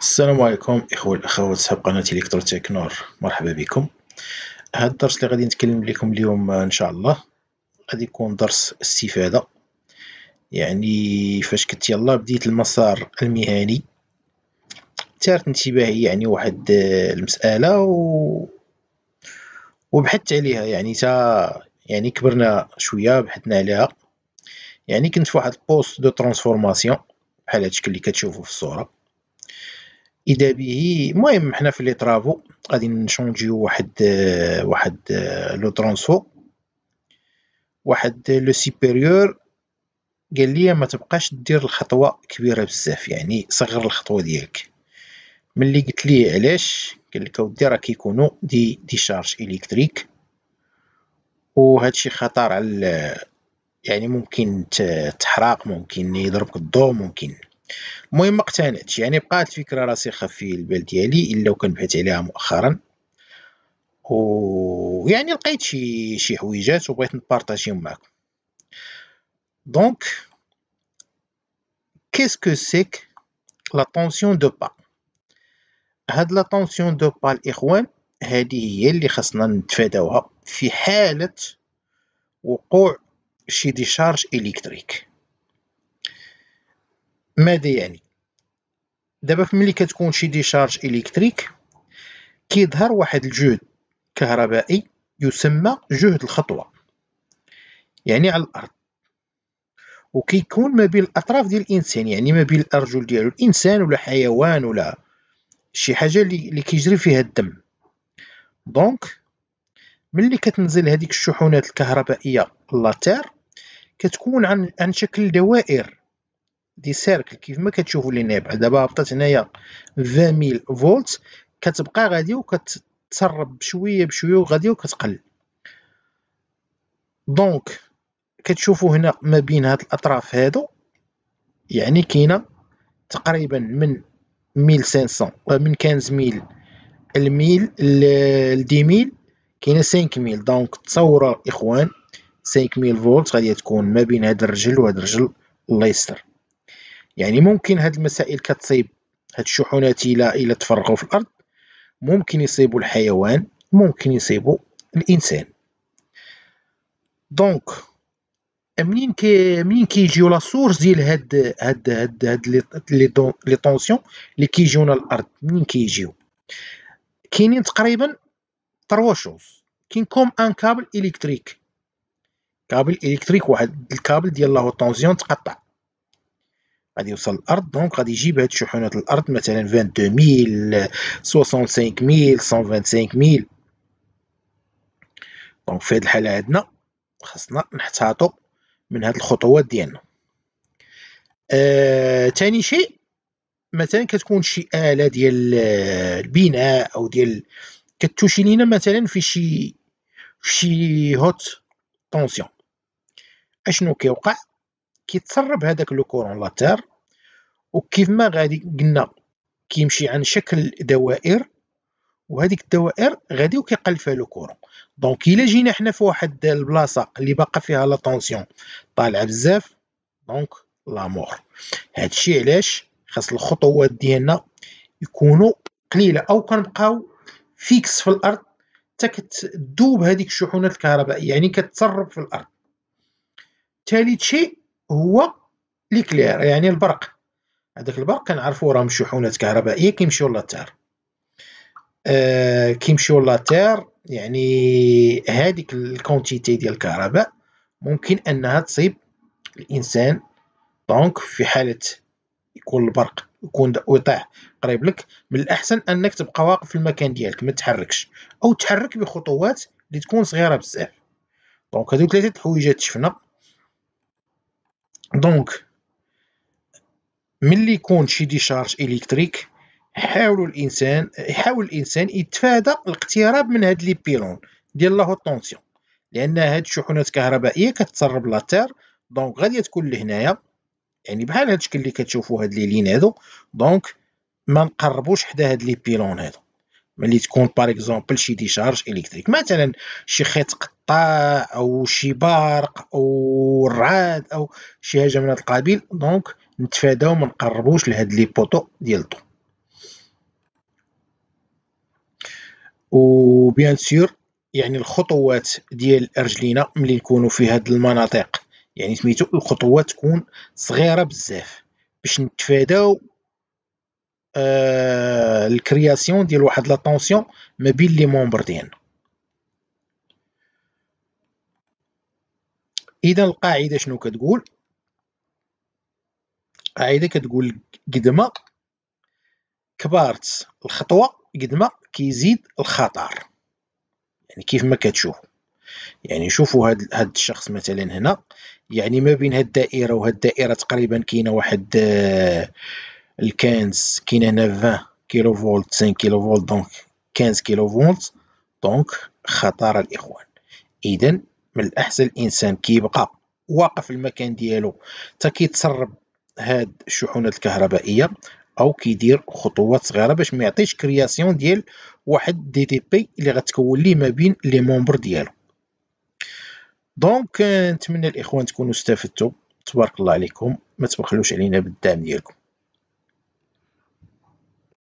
السلام عليكم اخوة الاخوات صحاب قناة الكترو تكنور مرحبا بكم هذا الدرس اللي غادي نتكلم لكم اليوم آه، ان شاء الله غادي يكون درس استفادة يعني فاش كنت يلا بديت المسار المهني ثارت انتباهي يعني واحد آه، المسألة و وبحثت عليها يعني تا يعني كبرنا شوية بحثنا عليها يعني كنت في واحد بوست دو ترانسفورماسيون بحال هادشي اللي كتشوفوا في الصورة اذا به المهم حنا في لي طرافو غادي نشونجيو واحد واحد آه، لو ترونسو واحد آه، لو سيبيريور قال لي ما تبقاش دير الخطوه كبيره بزاف يعني صغر الخطوه ديالك ملي قلت ليه علاش قال لك اودي راه كيكونوا دي دي شارج الكتريك وهادشي خطر على يعني ممكن تحرق ممكن يضربك الضوء ممكن المهم ما اقتنعتش يعني بقات الفكره راسخه في البال ديالي الا وكنبحث عليها مؤخرا ويعني لقيت شي شي حويجات وبغيت نبارطاجيهم معكم دونك كيسكو سيك لا طونسيون دو با هاد لا طونسيون دو با الاخوان هذه هي اللي خاصنا نتفاداوها في حاله وقوع شي ديشارج الكتريك ماذا يعني دابا ملي كتكون شي ديشارج الكتريك كيظهر واحد الجهد كهربائي يسمى جهد الخطوه يعني على الارض وكيكون ما بين الاطراف ديال الانسان يعني ما بين الارجل ديالو الانسان ولا حيوان ولا شي حاجه اللي كيجري فيها الدم دونك ملي كتنزل هذيك الشحونات الكهربائيه لاتير كتكون عن عن شكل دوائر دي سيركل كيف ما كتشوفوا لينا بعد دابا هبطت هنايا 20000 فولت كتبقى غادي وكتسرب بشويه بشويه وغادي وكتقل دونك كتشوفوا هنا ما بين هاد الاطراف هادو يعني كاينه تقريبا من 1500 ومن 15000 الميل ل 10000 كاينه 5000 دونك تصوروا اخوان 5000 فولت غادي تكون ما بين هاد الرجل وهاد الرجل الله يستر يعني ممكن هاد المسائل كتصيب هاد الشحونات الى الى تفرغوا في الارض ممكن يصيبوا الحيوان ممكن يصيبوا الانسان دونك منين كي منين كيجيو لا سورس ديال هاد هاد هاد هاد لي طونسيون اللي كيجيونا الارض منين كيجيو كاينين تقريبا تروا شوز كاين كوم ان كابل الكتريك كابل الكتريك واحد الكابل ديال لا طونسيون تقطع غادي يوصل الارض دونك غادي يجيب هاد شحنات الارض مثلا 22000 65000 125000 دونك في هاد الحاله عندنا خاصنا نحتاطو من هاد الخطوات ديالنا آه، تاني شيء مثلا كتكون شي اله ديال آه، البناء او ديال كتوشي لينا مثلا في شي في شي هوت طونسيون اشنو كيوقع كيتسرب هذاك لو كورون لاتير وكيف ما غادي قلنا كيمشي عن شكل دوائر وهذيك الدوائر غادي وكيقلفها لو كورون دونك الا جينا حنا في واحد البلاصه اللي باقا فيها لا طونسيون طالعه بزاف دونك لامور هادشي علاش خاص الخطوات ديالنا يكونوا قليله او كنبقاو فيكس في الارض حتى كتذوب هذيك الشحونات الكهربائيه يعني كتسرب في الارض ثالث شيء هو ليكلير يعني البرق هذاك البرق كنعرفو راهم شحونات كهربائيه كيمشيو لاتير آه كيمشيو لاتير يعني هذيك الكونتيتي ديال الكهرباء ممكن انها تصيب الانسان دونك في حاله يكون البرق يكون ويطيح قريب لك من الاحسن انك تبقى واقف في المكان ديالك ما تحركش او تحرك بخطوات اللي تكون صغيره بزاف دونك هادو ثلاثه الحويجات شفنا دونك ملي يكون شي ديشارج الكتريك حاول الانسان يحاول الانسان يتفادى الاقتراب من هاد لي بيلون ديال لا هوتونسيون لان هاد الشحنات الكهربائيه كتسرب لا تير دونك غادي تكون لهنايا يعني بحال هاد الشكل اللي كتشوفوا هاد لي لين هادو دونك ما نقربوش حدا هاد لي بيلون هادو ملي تكون بار اكزومبل شي ديشارج الكتريك مثلا شي خيط قطاع او شي بارق او رعاد او شي حاجه من هاد القبيل دونك نتفاداو ما نقربوش لهاد لي بوطو ديال الضو وبيان سور يعني الخطوات ديال رجلينا ملي نكونوا في هاد المناطق يعني سميتو الخطوات تكون صغيره بزاف باش نتفاداو آه الكرياسيون ديال واحد لا طونسيون ما بين لي مونبر ديالنا اذا القاعده شنو كتقول قاعده كتقول قد ما كبرت الخطوه قد ما كيزيد الخطر يعني كيف ما كتشوف يعني شوفوا هاد هاد الشخص مثلا هنا يعني ما بين هاد الدائره وهاد الدائره تقريبا كاينه واحد آه، الكنز كاينه هنا 20 كيلو فولت 5 كيلو فولت دونك 15 كيلو فولت دونك خطر الاخوان اذا من الاحسن الانسان كيبقى واقف المكان ديالو حتى كيتسرب هاد الشحونات الكهربائيه او كيدير خطوات صغيره باش ما يعطيش كرياسيون ديال واحد دي دي بي اللي غتكون ليه ما بين لي مومبر ديالو دونك euh, نتمنى الاخوان تكونوا استفدتوا تبارك الله عليكم ما تبخلوش علينا بالدعم ديالكم